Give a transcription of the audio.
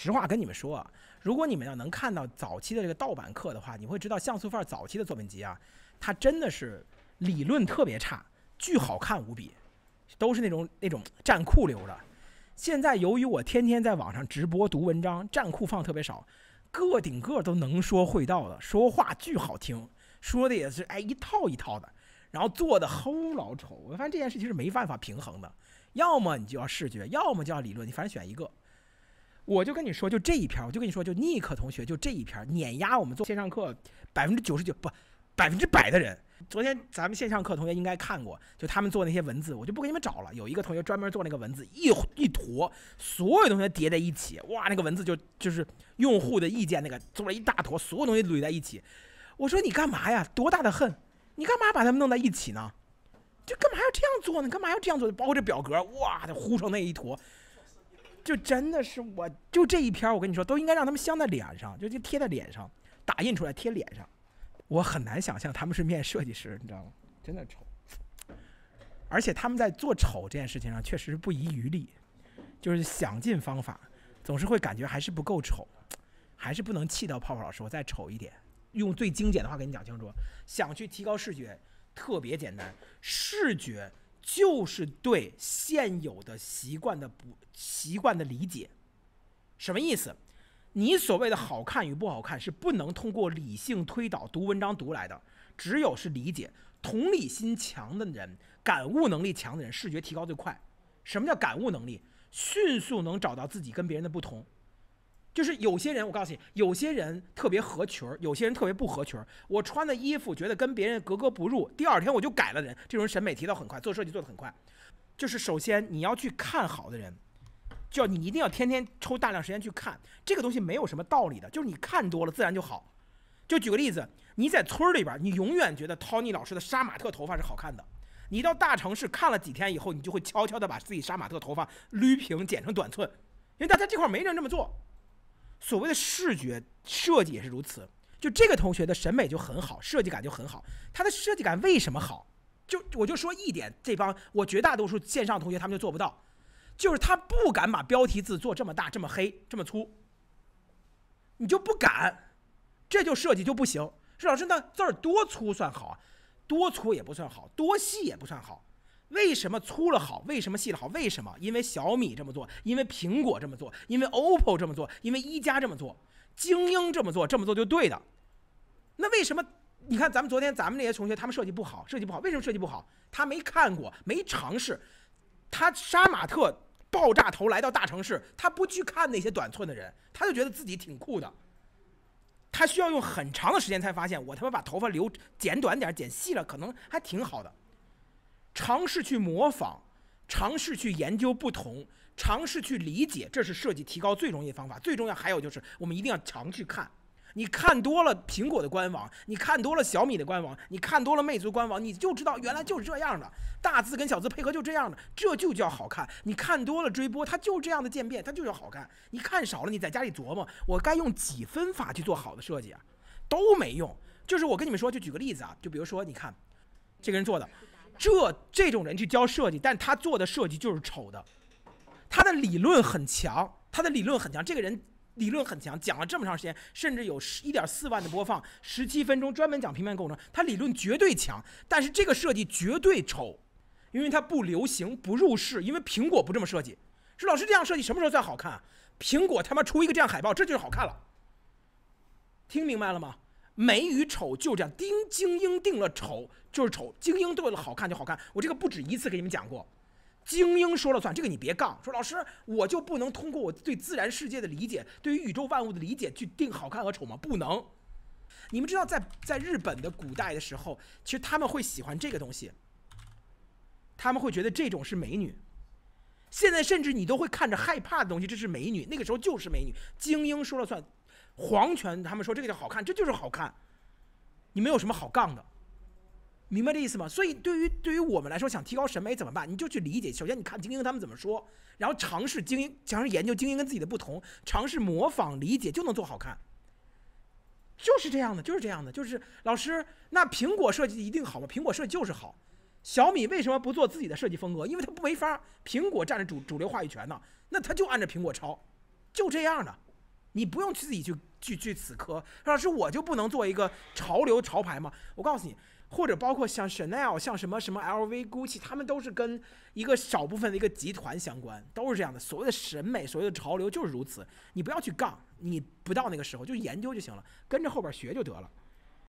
实话跟你们说，啊，如果你们要能看到早期的这个盗版课的话，你会知道像素范儿早期的作品集啊，它真的是理论特别差，巨好看无比，都是那种那种战酷流的。现在由于我天天在网上直播读文章，战酷放特别少，个顶个都能说会道的，说话巨好听，说的也是哎一套一套的，然后做的齁老丑。我发现这件事情是没办法平衡的，要么你就要视觉，要么就要理论，你反正选一个。我就跟你说，就这一篇，我就跟你说，就尼克同学就这一篇碾压我们做线上课百分之九十九不百分之百的人。昨天咱们线上课同学应该看过，就他们做那些文字，我就不给你们找了。有一个同学专门做那个文字，一一坨，所有同学叠在一起，哇，那个文字就就是用户的意见那个做了一大坨，所有东西垒在一起。我说你干嘛呀？多大的恨？你干嘛把他们弄在一起呢？就干嘛要这样做呢？干嘛要这样做？包括这表格，哇，就糊成那一坨。就真的是我，就这一篇，我跟你说，都应该让他们镶在脸上，就就贴在脸上，打印出来贴脸上。我很难想象他们是面设计师，你知道吗？真的丑，而且他们在做丑这件事情上确实是不遗余力，就是想尽方法，总是会感觉还是不够丑，还是不能气到泡泡老师，我再丑一点。用最精简的话跟你讲清楚，想去提高视觉，特别简单，视觉。就是对现有的习惯的不习惯的理解，什么意思？你所谓的好看与不好看是不能通过理性推导、读文章读来的，只有是理解。同理心强的人，感悟能力强的人，视觉提高最快。什么叫感悟能力？迅速能找到自己跟别人的不同。就是有些人，我告诉你，有些人特别合群儿，有些人特别不合群儿。我穿的衣服觉得跟别人格格不入，第二天我就改了人。这种审美提到很快，做设计做得很快。就是首先你要去看好的人，就你一定要天天抽大量时间去看这个东西，没有什么道理的，就是你看多了自然就好。就举个例子，你在村里边，你永远觉得 Tony 老师的杀马特头发是好看的。你到大城市看了几天以后，你就会悄悄地把自己杀马特头发捋平剪成短寸，因为大家这块没人这么做。所谓的视觉设计也是如此，就这个同学的审美就很好，设计感就很好。他的设计感为什么好？就我就说一点，这帮我绝大多数线上同学他们就做不到，就是他不敢把标题字做这么大、这么黑、这么粗，你就不敢，这就设计就不行。说老师呢，字儿多粗算好？啊？多粗也不算好，多细也不算好。为什么粗了好？为什么细了好？为什么？因为小米这么做，因为苹果这么做，因为 OPPO 这么做，因为一加这么做，精英这么做，这么做就对的。那为什么？你看咱们昨天咱们那些同学，他们设计不好，设计不好，为什么设计不好？他没看过，没尝试。他杀马特爆炸头来到大城市，他不去看那些短寸的人，他就觉得自己挺酷的。他需要用很长的时间才发现，我他妈把头发留剪短点，剪细了可能还挺好的。尝试去模仿，尝试去研究不同，尝试去理解，这是设计提高最容易的方法。最重要还有就是，我们一定要常去看。你看多了苹果的官网，你看多了小米的官网，你看多了魅族官网，你就知道原来就是这样的。大字跟小字配合就这样的，这就叫好看。你看多了追波，它就这样的渐变，它就叫好看。你看少了，你在家里琢磨，我该用几分法去做好的设计啊，都没用。就是我跟你们说，就举个例子啊，就比如说你看，这个人做的。这这种人去教设计，但他做的设计就是丑的。他的理论很强，他的理论很强。这个人理论很强，讲了这么长时间，甚至有十一点四万的播放，十七分钟专门讲平面构成，他理论绝对强。但是这个设计绝对丑，因为它不流行，不入世，因为苹果不这么设计。说老师这样设计什么时候算好看？苹果他妈出一个这样海报，这就是好看了。听明白了吗？美与丑就这样，丁精英定了丑就是丑，精英定了好看就好看。我这个不止一次给你们讲过，精英说了算，这个你别杠。说老师，我就不能通过我对自然世界的理解，对于宇宙万物的理解去定好看和丑吗？不能。你们知道，在在日本的古代的时候，其实他们会喜欢这个东西，他们会觉得这种是美女。现在甚至你都会看着害怕的东西，这是美女。那个时候就是美女，精英说了算。黄权他们说这个叫好看，这就是好看，你们有什么好杠的？明白这意思吗？所以对于对于我们来说，想提高审美怎么办？你就去理解，首先你看精英他们怎么说，然后尝试精英，尝试研究精英跟自己的不同，尝试模仿理解就能做好看。就是这样的，就是这样的，就是老师，那苹果设计一定好吗？苹果设计就是好，小米为什么不做自己的设计风格？因为它不没法，苹果占着主主流话语权呢，那他就按照苹果抄，就这样的。你不用去自己去去去死磕，老师我就不能做一个潮流潮牌吗？我告诉你，或者包括像 Chanel、像什么什么 LV、GUCCI，他们都是跟一个小部分的一个集团相关，都是这样的。所谓的审美，所谓的潮流就是如此。你不要去杠，你不到那个时候就研究就行了，跟着后边学就得了。